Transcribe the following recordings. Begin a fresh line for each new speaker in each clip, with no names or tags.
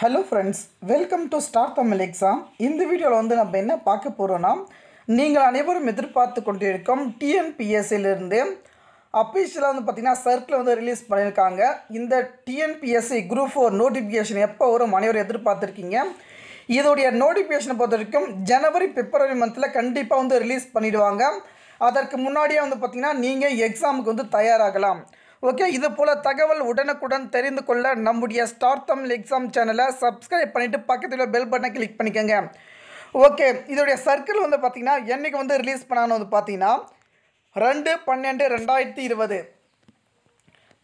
hello friends welcome to star Tamil exam இந்த வீடியோவில் வந்து நம்ம என்ன பார்க்க போகிறோன்னா நீங்கள் அனைவரும் எதிர்பார்த்து கொண்டிருக்கோம் டிஎன்பிஎஸ்சிலிருந்து அஃபிஷியலாக வந்து பார்த்திங்கன்னா சர்க்கிள் வந்து ரிலீஸ் பண்ணியிருக்காங்க இந்த டிஎன்பிஎஸ்சி குரூப் ஃபோர் நோட்டிஃபிகேஷன் எப்போ வரும் அனைவரும் எதிர்பார்த்துருக்கீங்க இதோடைய நோட்டிஃபிகேஷனை பொறுத்த வரைக்கும் ஜனவரி பிப்ரவரி மந்தில் கண்டிப்பாக வந்து ரிலீஸ் பண்ணிவிடுவாங்க அதற்கு முன்னாடியே வந்து பார்த்திங்கன்னா நீங்கள் எக்ஸாமுக்கு வந்து தயாராகலாம் ஓகே இது போல் தகவல் உடனுக்குடன் தெரிந்து கொள்ள நம்முடைய தமிழ் எக்ஸாம் சேனலை சப்ஸ்கிரைப் பண்ணிவிட்டு பக்கத்தில் பெல் பட்டனை கிளிக் பண்ணிக்கோங்க ஓகே இதோடைய சர்க்கிள் வந்து பார்த்திங்கன்னா என்றைக்கு வந்து ரிலீஸ் பண்ணான்னு வந்து பார்த்திங்கன்னா ரெண்டு பன்னெண்டு ரெண்டாயிரத்தி இருபது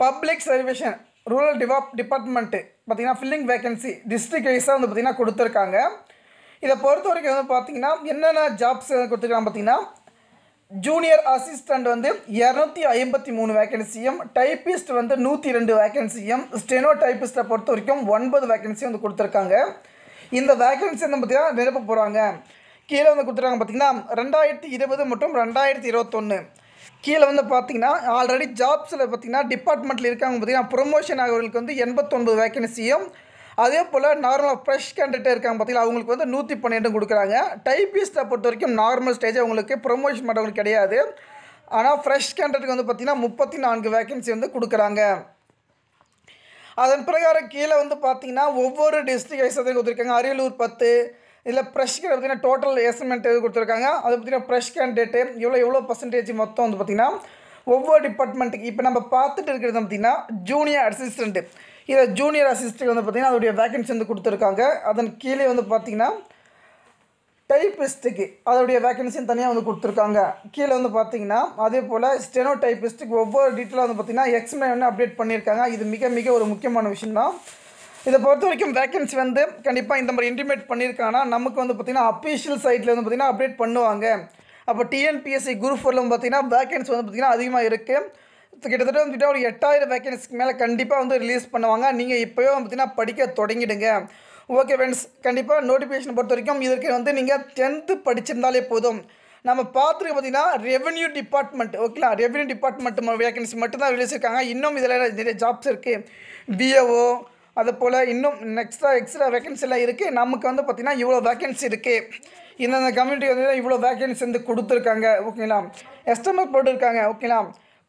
பப்ளிக் சர்வீஷன் ரூரல் டிவாப் டிபார்ட்மெண்ட்டு பார்த்திங்கன்னா ஃபில்லிங் வேகன்சி டிஸ்ட்ரிக்ட் வைஸாக வந்து பார்த்திங்கன்னா கொடுத்துருக்காங்க இதை பொறுத்த வரைக்கும் வந்து பார்த்திங்கன்னா என்னென்ன ஜாப்ஸ் கொடுத்துருக்காங்க பார்த்திங்கன்னா ஜூனியர் அசிஸ்டண்ட் வந்து இரநூத்தி ஐம்பத்தி மூணு வேகன்சியும் டைப்பிஸ்ட் வந்து நூற்றி ரெண்டு வேகன்சியும் ஸ்டெனோ டைப்பிஸ்ட்டை பொறுத்த வரைக்கும் ஒன்பது வேகன்சியும் வந்து கொடுத்துருக்காங்க இந்த வேகன்சி வந்து பார்த்திங்கன்னா நிரப்ப போகிறாங்க கீழே வந்து கொடுத்துருக்காங்க பார்த்திங்கன்னா ரெண்டாயிரத்தி இருபது மற்றும் ரெண்டாயிரத்தி இருபத்தொன்று கீழே வந்து பார்த்திங்கன்னா ஆல்ரெடி ஜாப்ஸில் பார்த்திங்கன்னா டிபார்ட்மெண்ட்டில் இருக்காங்க பார்த்திங்கன்னா ப்ரொமோஷன் ஆகிறவர்களுக்கு வந்து எண்பத்தொன்பது வேகன்சியும் அதே போல் நார்மலாக ஃப்ரெஷ் கேண்டிடேட் இருக்காங்க பார்த்தீங்களா அவங்களுக்கு வந்து நூற்றி பன்னெண்டும் கொடுக்குறாங்க டைபிஸ்ட்டை பொறுத்த வரைக்கும் நார்மல் ஸ்டேஜ் அவங்களுக்கு ப்ரொமோஷன் பண்ணுறவங்களுக்கு கிடையாது ஆனால் ஃப்ரெஷ் கேண்டிடேட்டுக்கு வந்து பார்த்திங்கன்னா முப்பத்தி நான்கு வேக்கன்சி வந்து கொடுக்குறாங்க அதன் பிரகாரம் கீழே வந்து பார்த்திங்கன்னா ஒவ்வொரு டிஸ்ட்ரிக் வைஸ் கொடுத்துருக்காங்க அரியலூர் பத்து இதில் ஃப்ரெஷ் கேட் பார்த்திங்கன்னா டோட்டல் எஸ்எம்மெண்ட் எது கொடுத்துருக்காங்க அது பார்த்திங்கன்னா ஃப்ரெஷ் கேண்டிடேட்டு எவ்வளோ எவ்வளோ பர்சன்டேஜ் மொத்தம் வந்து பார்த்திங்கன்னா ஒவ்வொரு டிபார்ட்மெண்ட்டுக்கு இப்போ நம்ம பார்த்துட்டு இருக்கிறது பார்த்திங்கன்னா ஜூனியர் அசிஸ்டண்ட்டு இதை ஜூனியர் அசிஸ்ட்டுக்கு வந்து பார்த்திங்கன்னா அதோடைய வேக்கன்சி வந்து கொடுத்துருக்காங்க அதன் கீழே வந்து பார்த்திங்கன்னா டைப்பிஸ்ட்டுக்கு அதோடைய வேக்கன்சின்னு தனியாக வந்து கொடுத்துருக்காங்க கீழே வந்து பார்த்திங்கன்னா அதே போல் ஸ்டெனோ டைப்பிஸ்ட்டுக்கு ஒவ்வொரு டீட்டெயிலாக வந்து பார்த்திங்கன்னா எக்ஸ்மே வந்து அப்டேட் பண்ணியிருக்காங்க இது மிக மிக ஒரு முக்கியமான விஷயம் தான் இதை பொறுத்த வரைக்கும் வேக்கன்சி வந்து கண்டிப்பாக இந்த மாதிரி இன்டிமேட் பண்ணியிருக்காங்கன்னா நமக்கு வந்து பார்த்திங்கன்னா அஃபீஷியல் சைட்டில் வந்து பார்த்திங்கன்னா அப்டேட் பண்ணுவாங்க அப்போ டிஎன்பிஎஸ்சி குரூப் ஃபோரில் வந்து பார்த்திங்கன்னா வேக்கன்சி வந்து பார்த்திங்கன்னா அதிகமாக இருக்குது கிட்டத்தட்ட வந்துட்டு ஒரு எட்டாயிரம் வேக்கன்சிக்கு மேலே கண்டிப்பாக வந்து ரிலீஸ் பண்ணுவாங்க நீங்கள் இப்போயும் பார்த்தீங்கன்னா படிக்க தொடங்கிடுங்க ஓகே ஃப்ரெண்ட்ஸ் கண்டிப்பாக நோட்டிஃபிகேஷன் பொறுத்த வரைக்கும் இதற்கு வந்து நீங்கள் டென்த்து படிச்சிருந்தாலே போதும் நம்ம பார்த்துருக்க பார்த்திங்கன்னா ரெவென்யூ டிபார்ட்மெண்ட் ஓகேங்களா ரெவென்யூ டிபார்ட்மெண்ட் வேகன்சி மட்டும்தான் ரிலீஸ் இருக்காங்க இன்னும் இதில் நிறைய ஜாப்ஸ் இருக்குது பிஏஓ அது போல் இன்னும் நெக்ஸ்ட்ரா எக்ஸ்ட்ரா வேகன்சிலாம் இருக்குது நமக்கு வந்து பார்த்திங்கன்னா இவ்வளோ வேக்கன்சி இருக்குது இந்தந்த கம்யூனிட்டி வந்து இவ்வளோ வேக்கன்சி வந்து கொடுத்துருக்காங்க ஓகேங்களா எஸ்டிமேட் போட்டுருக்காங்க ஓகேங்களா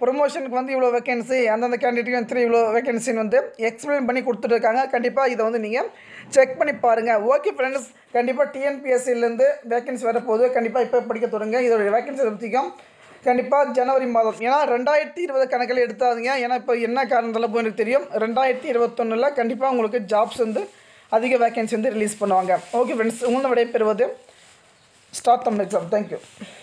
ப்ரொமோஷனுக்கு வந்து இவ்வளோ வேகன்சி அந்தந்த கேண்டிடேட்டுக்கு வந்து இவ்வளோ வேகன்சின்னு வந்து எக்ஸ்பிளைன் பண்ணி கொடுத்துட்ருக்காங்க கண்டிப்பாக இதை வந்து நீங்கள் செக் பண்ணி பாருங்கள் ஓகே ஃப்ரெண்ட்ஸ் கண்டிப்பாக டிஎன்பிஎஸ்சிலேருந்து வேகன்சி வரப்போகுது கண்டிப்பாக இப்போ படிக்க தொடங்க இதோட வேகன்சி பற்றிக்கும் கண்டிப்பாக ஜனவரி மாதம் ஏன்னா ரெண்டாயிரத்தி இருபது கணக்கில் எடுத்தாதுங்க ஏன்னா இப்போ என்ன காரணத்தில் போய் எனக்கு தெரியும் ரெண்டாயிரத்தி இருபத்தொன்னில் கண்டிப்பாக உங்களுக்கு ஜாப்ஸ் வந்து அதிக வேகன்சி வந்து ரிலீஸ் பண்ணுவாங்க ஓகே ஃப்ரெண்ட்ஸ் உங்களை விடைபெறுவது ஸ்டார்ட் தமிழ் எக்ஸாம் தேங்க்யூ